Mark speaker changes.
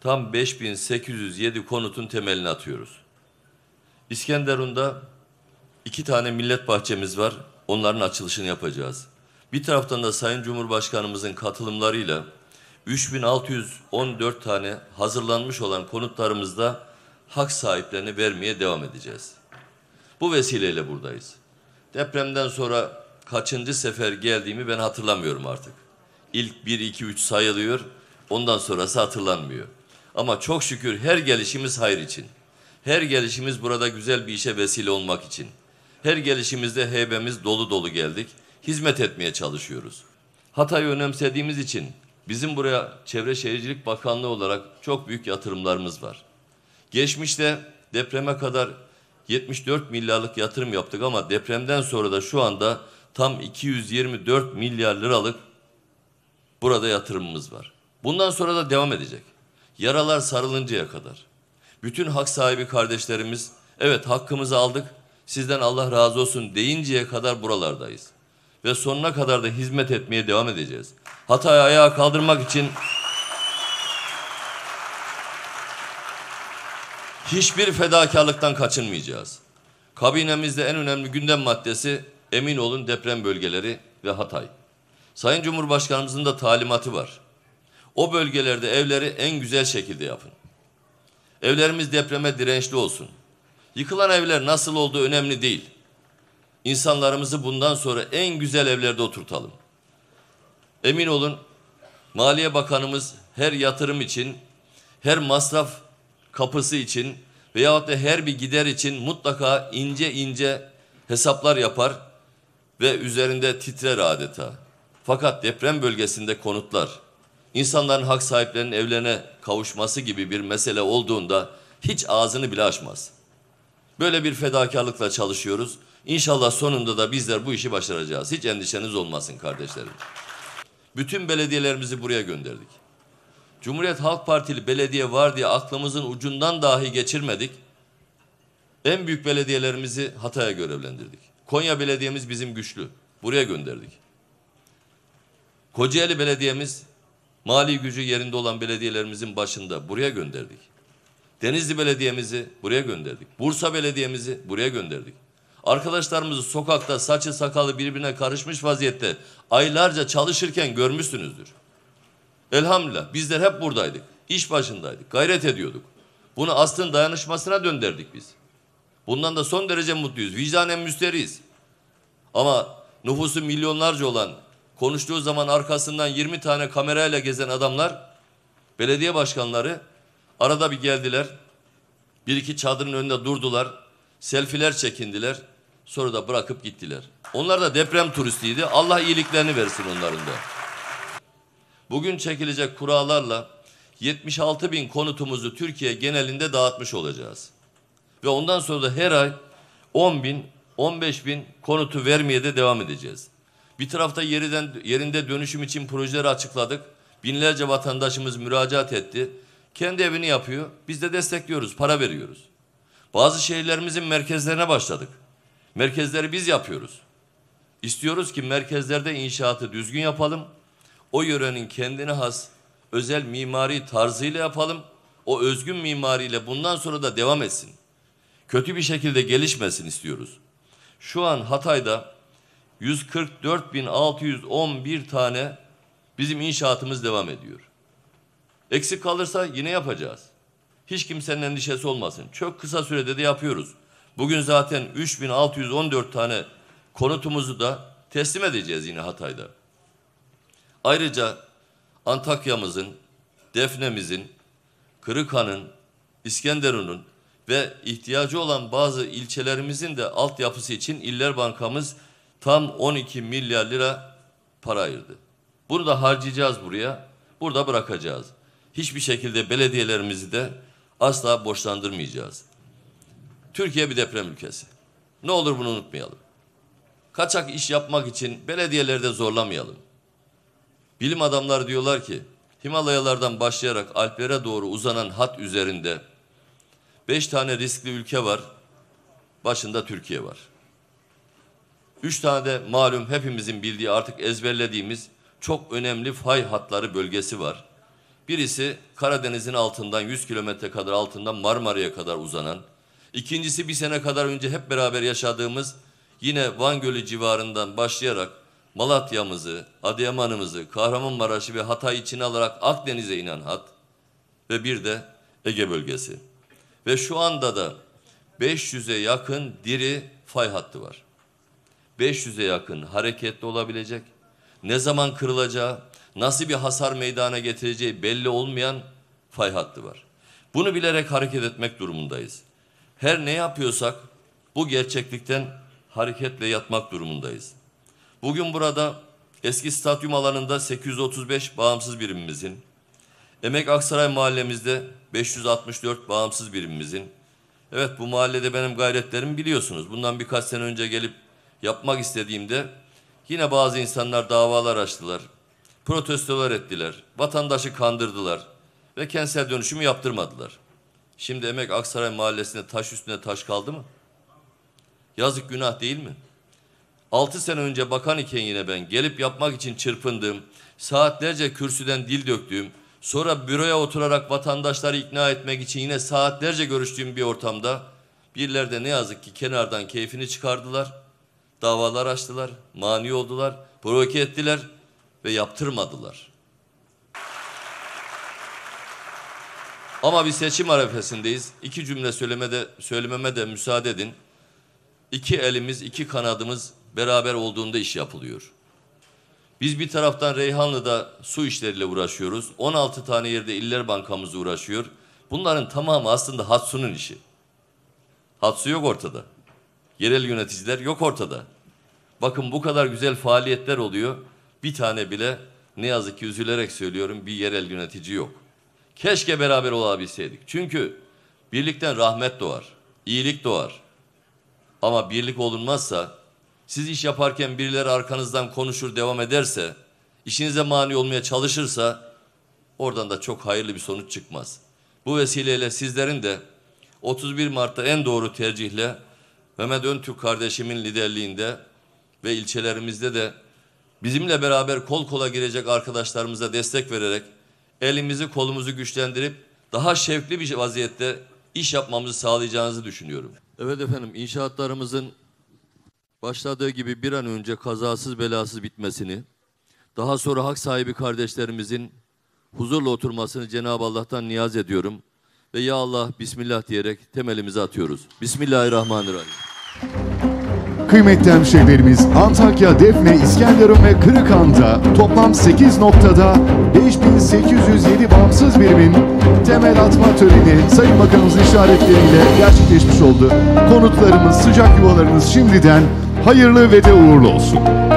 Speaker 1: tam 5807 konutun temelini atıyoruz. İskenderun'da iki tane millet bahçemiz var. Onların açılışını yapacağız. Bir taraftan da Sayın Cumhurbaşkanımızın katılımlarıyla 3614 tane hazırlanmış olan konutlarımızda hak sahiplerini vermeye devam edeceğiz. Bu vesileyle buradayız. Depremden sonra kaçıncı sefer geldiğimi ben hatırlamıyorum artık. İlk 1, 2, 3 sayılıyor. Ondan sonrası hatırlanmıyor. Ama çok şükür her gelişimiz hayır için. Her gelişimiz burada güzel bir işe vesile olmak için. Her gelişimizde heybemiz dolu dolu geldik. Hizmet etmeye çalışıyoruz. Hatay'ı önemsediğimiz için bizim buraya Çevre Şehircilik Bakanlığı olarak çok büyük yatırımlarımız var. Geçmişte depreme kadar 74 milyarlık yatırım yaptık ama depremden sonra da şu anda tam 224 milyar liralık burada yatırımımız var. Bundan sonra da devam edecek. Yaralar sarılıncaya kadar. Bütün hak sahibi kardeşlerimiz evet hakkımızı aldık sizden Allah razı olsun deyinceye kadar buralardayız. Ve sonuna kadar da hizmet etmeye devam edeceğiz. Hatay'ı ayağa kaldırmak için hiçbir fedakarlıktan kaçınmayacağız. Kabinemizde en önemli gündem maddesi emin olun deprem bölgeleri ve Hatay. Sayın Cumhurbaşkanımızın da talimatı var. O bölgelerde evleri en güzel şekilde yapın. Evlerimiz depreme dirençli olsun. Yıkılan evler nasıl olduğu önemli değil. İnsanlarımızı bundan sonra en güzel evlerde oturtalım. Emin olun Maliye Bakanımız her yatırım için, her masraf kapısı için veyahut da her bir gider için mutlaka ince ince hesaplar yapar ve üzerinde titrer adeta. Fakat deprem bölgesinde konutlar, İnsanların hak sahiplerinin evlerine kavuşması gibi bir mesele olduğunda hiç ağzını bile açmaz. Böyle bir fedakarlıkla çalışıyoruz. İnşallah sonunda da bizler bu işi başaracağız. Hiç endişeniz olmasın kardeşlerim. Bütün belediyelerimizi buraya gönderdik. Cumhuriyet Halk Partili belediye var diye aklımızın ucundan dahi geçirmedik. En büyük belediyelerimizi Hatay'a görevlendirdik. Konya belediyemiz bizim güçlü. Buraya gönderdik. Kocaeli belediyemiz Mali gücü yerinde olan belediyelerimizin başında buraya gönderdik. Denizli Belediye'mizi buraya gönderdik. Bursa Belediye'mizi buraya gönderdik. Arkadaşlarımızı sokakta saçı sakalı birbirine karışmış vaziyette aylarca çalışırken görmüşsünüzdür. Elhamdülillah bizler hep buradaydık. İş başındaydık. Gayret ediyorduk. Bunu aslın dayanışmasına döndürdük biz. Bundan da son derece mutluyuz. Vicdanen müsteriyiz. Ama nüfusu milyonlarca olan konuştuğu zaman arkasından 20 tane kamerayla gezen adamlar, belediye başkanları arada bir geldiler. Bir iki çadırın önünde durdular. Selfiler çekindiler. Sonra da bırakıp gittiler. Onlar da deprem turistiydi. Allah iyiliklerini versin onların da. Bugün çekilecek kurallarla 76 bin konutumuzu Türkiye genelinde dağıtmış olacağız. Ve ondan sonra da her ay 10 bin, 15 bin konutu vermeye de devam edeceğiz. Bir tarafta yeriden, yerinde dönüşüm için projeleri açıkladık. Binlerce vatandaşımız müracaat etti. Kendi evini yapıyor. Biz de destekliyoruz, para veriyoruz. Bazı şehirlerimizin merkezlerine başladık. Merkezleri biz yapıyoruz. İstiyoruz ki merkezlerde inşaatı düzgün yapalım. O yörenin kendine has özel mimari tarzıyla yapalım. O özgün mimariyle bundan sonra da devam etsin. Kötü bir şekilde gelişmesin istiyoruz. Şu an Hatay'da 144.611 tane bizim inşaatımız devam ediyor. Eksik kalırsa yine yapacağız. Hiç kimsenin endişesi olmasın. Çok kısa sürede de yapıyoruz. Bugün zaten 3614 tane konutumuzu da teslim edeceğiz yine Hatay'da. Ayrıca Antakya'mızın, Defne'mizin, Kırıkhan'ın, İskenderun'un ve ihtiyacı olan bazı ilçelerimizin de altyapısı için İller Bankamız Tam 12 milyar lira para ayırdı. Bunu da harcayacağız buraya. Burada bırakacağız. Hiçbir şekilde belediyelerimizi de asla borçlandırmayacağız. Türkiye bir deprem ülkesi. Ne olur bunu unutmayalım. Kaçak iş yapmak için belediyelerde zorlamayalım. Bilim adamları diyorlar ki Himalayalardan başlayarak Alplere doğru uzanan hat üzerinde beş tane riskli ülke var. Başında Türkiye var. Üç tane de malum hepimizin bildiği artık ezberlediğimiz çok önemli fay hatları bölgesi var. Birisi Karadeniz'in altından 100 kilometre kadar altından Marmara'ya kadar uzanan. İkincisi bir sene kadar önce hep beraber yaşadığımız yine Van Gölü civarından başlayarak Malatya'mızı, Adıyaman'ımızı, Kahramanmaraş'ı ve Hatay içine alarak Akdeniz'e inen hat ve bir de Ege bölgesi. Ve şu anda da 500'e yakın diri fay hattı var. 500'e yakın hareketli olabilecek, ne zaman kırılacağı, nasıl bir hasar meydana getireceği belli olmayan fay hattı var. Bunu bilerek hareket etmek durumundayız. Her ne yapıyorsak bu gerçeklikten hareketle yatmak durumundayız. Bugün burada eski stadyum alanında 835 bağımsız birimimizin, Emek Aksaray mahallemizde 564 bağımsız birimimizin, evet bu mahallede benim gayretlerimi biliyorsunuz. Bundan birkaç sene önce gelip yapmak istediğimde yine bazı insanlar davalar açtılar. Protestolar ettiler. Vatandaşı kandırdılar. Ve kentsel dönüşümü yaptırmadılar. Şimdi Emek Aksaray Mahallesi'nde taş üstüne taş kaldı mı? Yazık günah değil mi? Altı sene önce bakan iken yine ben gelip yapmak için çırpındığım, saatlerce kürsüden dil döktüğüm, sonra büroya oturarak vatandaşları ikna etmek için yine saatlerce görüştüğüm bir ortamda birileri de ne yazık ki kenardan keyfini çıkardılar Davalar açtılar, mani oldular, provoke ettiler ve yaptırmadılar. Ama bir seçim arefesindeyiz. İki cümle söyleme de, söylememe de müsaade edin. İki elimiz, iki kanadımız beraber olduğunda iş yapılıyor. Biz bir taraftan Reyhanlı'da su işleriyle uğraşıyoruz. 16 tane yerde İller Bankamız uğraşıyor. Bunların tamamı aslında Hatsu'nun işi. Hatsu yok ortada. Yerel yöneticiler yok ortada. Bakın bu kadar güzel faaliyetler oluyor. Bir tane bile ne yazık ki üzülerek söylüyorum bir yerel yönetici yok. Keşke beraber olabilseydik. Çünkü birlikten rahmet doğar, iyilik doğar. Ama birlik olunmazsa, siz iş yaparken birileri arkanızdan konuşur devam ederse, işinize mani olmaya çalışırsa oradan da çok hayırlı bir sonuç çıkmaz. Bu vesileyle sizlerin de 31 Mart'ta en doğru tercihle Mehmet Öntürk kardeşimin liderliğinde ve ilçelerimizde de bizimle beraber kol kola girecek arkadaşlarımıza destek vererek elimizi kolumuzu güçlendirip daha şevkli bir vaziyette iş yapmamızı sağlayacağınızı düşünüyorum. Evet efendim inşaatlarımızın başladığı gibi bir an önce kazasız belasız bitmesini, daha sonra hak sahibi kardeşlerimizin huzurla oturmasını Cenab-ı Allah'tan niyaz ediyorum. Ve ya Allah Bismillah diyerek temelimizi atıyoruz. Bismillahirrahmanirrahim. Kıymetli hemşehrilerimiz Antakya, Defne, İskenderun ve Kırıkan'da toplam 8 noktada 5807 bağımsız birimin temel atma töreni Sayın Bakanımızın işaretleriyle gerçekleşmiş oldu. Konutlarımız, sıcak yuvalarınız şimdiden hayırlı ve de uğurlu olsun.